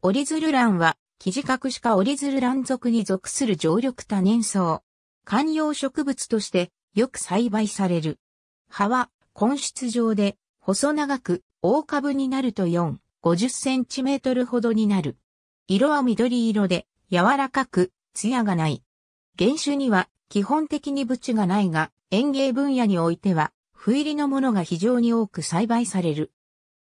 折ランは、キジカクシズルラン属に属する常緑多年草。観葉植物としてよく栽培される。葉は根室状で細長く大株になると4、50センチメートルほどになる。色は緑色で柔らかく艶がない。原種には基本的にブチがないが園芸分野においては不入りのものが非常に多く栽培される。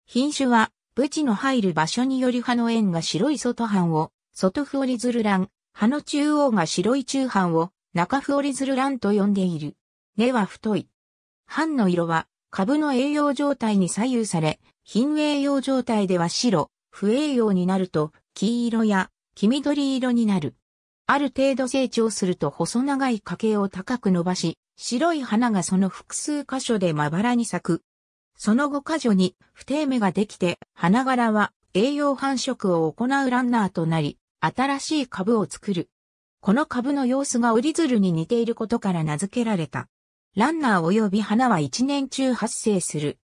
品種はブチの入る場所により葉の円が白い外半を、外フオリズルラ葉の中央が白い中半を、中フオリズルラと呼んでいる。根は太い。半の色は、株の栄養状態に左右され、品栄養状態では白、不栄養になると、黄色や黄緑色になる。ある程度成長すると細長い花茎を高く伸ばし、白い花がその複数箇所でまばらに咲く、その後下所に不定芽ができて、花柄は栄養繁殖を行うランナーとなり、新しい株を作る。この株の様子が折り鶴に似ていることから名付けられた。ランナー及び花は一年中発生する。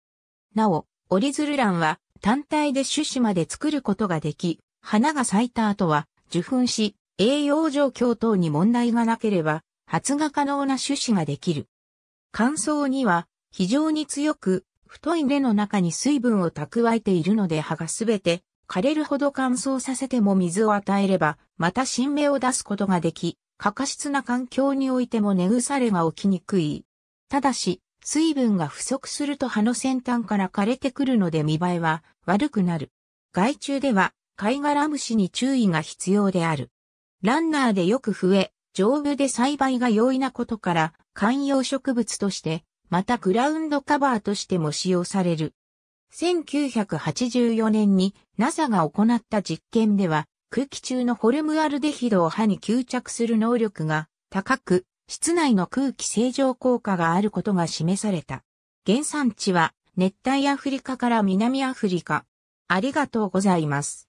なお、折り鶴蘭は単体で種子まで作ることができ、花が咲いた後は受粉し、栄養状況等に問題がなければ、発芽可能な種子ができる。乾燥には非常に強く太い根の中に水分を蓄えているので葉がすべて枯れるほど乾燥させても水を与えれば、また新芽を出すことができ、過過失な環境においても根腐れが起きにくい。ただし、水分が不足すると葉の先端から枯れてくるので見栄えは悪くなる。害虫では、貝殻虫に注意が必要である。ランナーでよく増え、丈夫で栽培が容易なことから、観葉植物としてまたグラウンドカバーとしても使用される。1984年に NASA が行った実験では、空気中のホルムアルデヒドを歯に吸着する能力が高く、室内の空気清浄効果があることが示された。原産地は熱帯アフリカから南アフリカ。ありがとうございます。